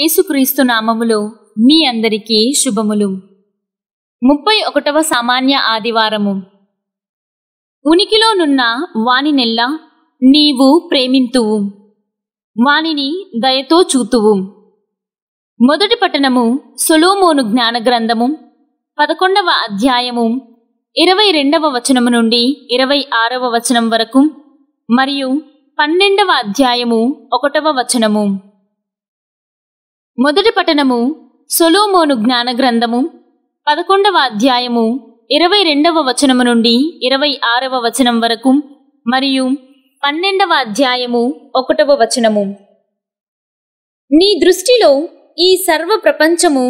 యేసుక్రీస్తు నామములో మీ అందరికీ శుభములు ముప్పై ఒకటవ సామాన్య ఆదివారము ఉనికిలో వాని నెల్ల నీవు ప్రేమింతువు వానిని దయతో చూతువు మొదటి పట్టణము సొలోమోను జ్ఞానగ్రంథము పదకొండవ అధ్యాయము ఇరవై రెండవ వచనము నుండి ఇరవై ఆరవ వచనం వరకు మరియు పన్నెండవ అధ్యాయము ఒకటవ వచనము మొదటి పఠనము సొలోమోను జ్ఞాన గ్రంథము పదకొండవ అధ్యాయము ఇరవై రెండవ వచనము నుండి ఇరవై ఆరవ వచనం వరకు మరియు పన్నెండవ అధ్యాయము ఒకటవ వచనము నీ దృష్టిలో ఈ సర్వ ప్రపంచము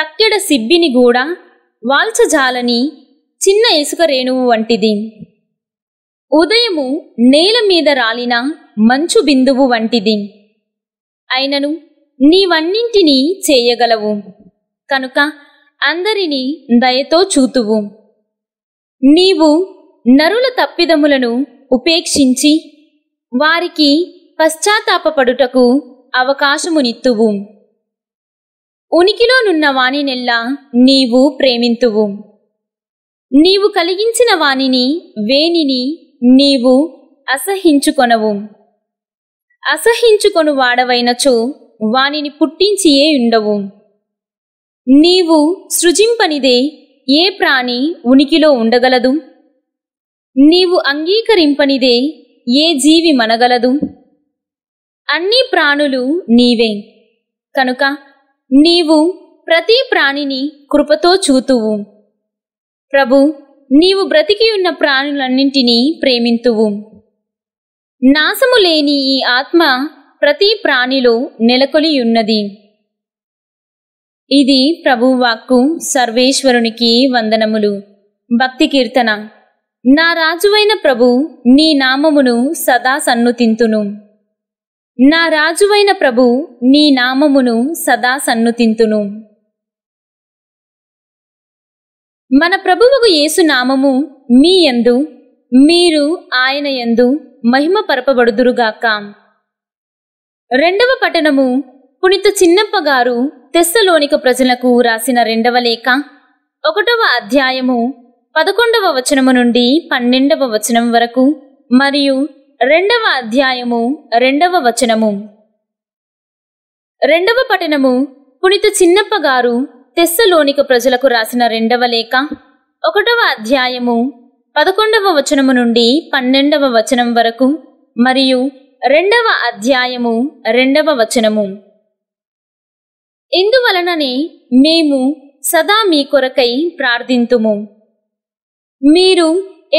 తక్కెడ సిబ్బిని కూడా వాల్చజాలని చిన్న ఇసుక రేణువు వంటిది ఉదయము నేల మీద రాలిన మంచు బిందువు వంటిది అయినను నీవన్నింటినీ చేయగలవు కనుక అందరినీ దయతో చూతువు నీవు నరుల తప్పిదములను ఉపేక్షించి వారికి పశ్చాత్తాపడుటకు అవకాశమునిత్తువు ఉనికిలో నున్న నెల్లా నీవు ప్రేమింతువు నీవు కలిగించిన వానిని వేణిని నీవు అసహించుకొనవు అసహించుకొను వాడవైనచో వానిని పుట్టించియే ఉండవు నీవు సృజింపనిదే ఏ ప్రాణి ఉనికిలో ఉండగలదు నీవు అంగీకరింపనిదే ఏ జీవి మనగలదు అన్ని ప్రాణులు నీవే కనుక నీవు ప్రతి ప్రాణిని కృపతో చూతువు ప్రభు నీవు బ్రతికి ఉన్న ప్రాణులన్నింటినీ ప్రేమింతువు నాశము లేని ఈ ఆత్మ ప్రతి ప్రాణిలో నెలకొలియున్నది ఇది ప్రభువాక్కు సర్వేశ్వరునికి వందనములు భక్తి కీర్తన నా రాజువైన ప్రభు నీ నామమును సదా సన్నుతింతును నా రాజువైన ప్రభు నీ నామమును సదా సన్నుతింతును మన ప్రభువుకు యేసు నామము మీ యందు మీరు ఆయన యందు మహిమ పరపబడుదురుగాకాం రెండవ పఠనము పునిత చిన్నప్ప గారు తెస్సలోనిక ప్రజలకు రాసిన రెండవ లేఖ ఒకటవ అధ్యాయము పదకొండవ వచనము నుండి పన్నెండవ వచనం వరకు మరియు రెండవ అధ్యాయము రెండవ వచనము రెండవ పఠనము పునిత చిన్నప్ప గారు తెస్సలోనిక ప్రజలకు రాసిన రెండవ లేఖ ఒకటవ అధ్యాయము పదకొండవ వచనము నుండి పన్నెండవ వచనం వరకు మరియు రెండవ అధ్యాయము రెండవ వచనము ఇందువలననే మేము సదా మీ కొరకై ప్రార్థింతుము మీరు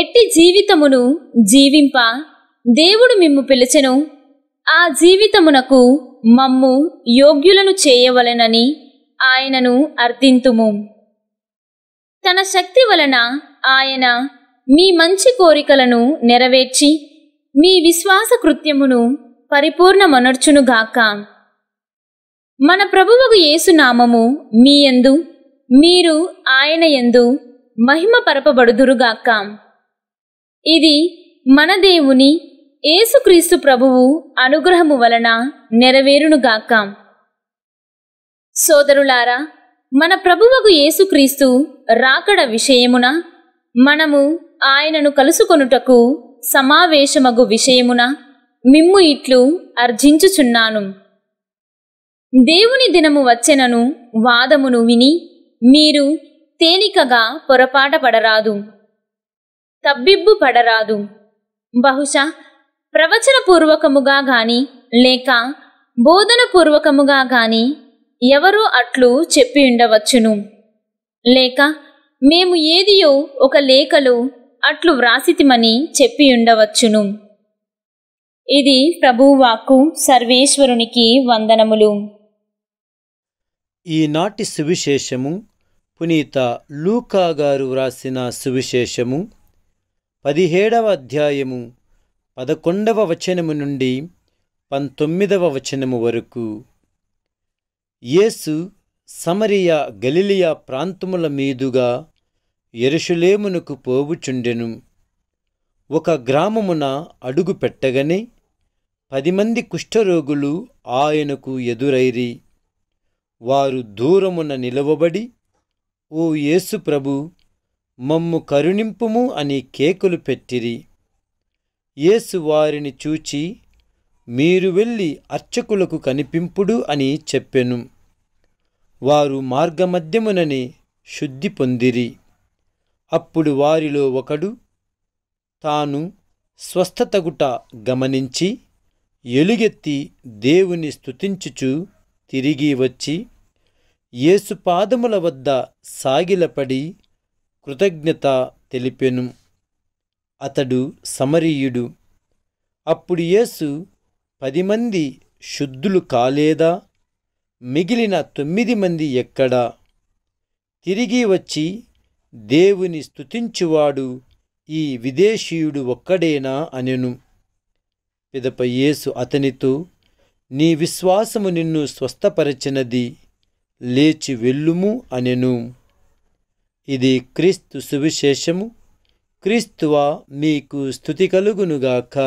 ఎట్టి జీవితమును జీవింప దేవుడు మిమ్ము పిలిచెను ఆ జీవితమునకు మమ్ము యోగ్యులను చేయవలనని ఆయనను అర్థింతుము తన శక్తి వలన ఆయన మీ మంచి కోరికలను నెరవేర్చి మీ విశ్వాస కృత్యమును పరిపూర్ణమనర్చునుగాక మన ప్రభువగు యేసునామము ఎందు మీరు ఆయన యందు మహిమ పరపబడుదురుగాక ఇది మన దేవుని ఏసుక్రీస్తు ప్రభువు అనుగ్రహము వలన నెరవేరునుగాక సోదరులారా మన ప్రభువకు యేసుక్రీస్తు రాకడ విషయమున మనము ఆయనను కలుసుకొనుటకు సమావేశమగు విషయమున మిమ్ము ఇట్లు అర్జించుచున్నాను దేవుని దినము వచ్చెనను వాదమును విని మీరు తేలికగా పొరపాట పడరాదు తబ్బిబ్బు పడరాదు బహుశా ప్రవచనపూర్వకముగా గాని లేక బోధనపూర్వకముగా గాని ఎవరో అట్లు చెప్పి ఉండవచ్చును లేక మేము ఏదియో ఒక లేఖలో అట్లు వ్రాసితిమని చెప్పి ఉండవచ్చును ఇది ప్రభువాకు సర్వేశ్వరునికి వందనములు ఈనాటి సువిశేషము పునీత లూకా గారు వ్రాసిన సువిశేషము పదిహేడవ అధ్యాయము పదకొండవ వచనము నుండి పంతొమ్మిదవ వచనము వరకు యేసు సమరియ గలిలియా ప్రాంతముల మీదుగా ఎరుషులేమునకు పోవుచుండెను ఒక గ్రామమున అడుగు పెట్టగనే పది మంది కుష్ఠరోగులు ఆయనకు ఎదురైరి వారు దూరమున నిలవబడి ఓ యేసు ప్రభు మమ్ము కరుణింపుము అని కేకులు పెట్టిరి యేసు వారిని చూచి మీరు వెళ్ళి అర్చకులకు కనిపింపుడు అని చెప్పెను వారు మార్గమధ్యముననే శుద్ధి పొందిరి అప్పుడు వారిలో ఒకడు తాను స్వస్థతగుట గమనించి ఎలుగెత్తి దేవుని స్తుతించుచు తిరిగి వచ్చి యేసు పాదముల వద్ద సాగిలపడి కృతజ్ఞత తెలిపెను అతడు సమరీయుడు అప్పుడు యేసు పది మంది శుద్ధులు కాలేదా మిగిలిన తొమ్మిది మంది ఎక్కడా తిరిగి వచ్చి దేవుని స్తుతించువాడు ఈ విదేశీయుడు ఒక్కడేనా అనెను పిదప యేసు అతనితో నీ విశ్వాసము నిన్ను స్వస్థపరచినది లేచి వెళ్ళుము అనెను ఇది క్రీస్తు సువిశేషము క్రీస్తువా మీకు స్థుతి కలుగునుగాక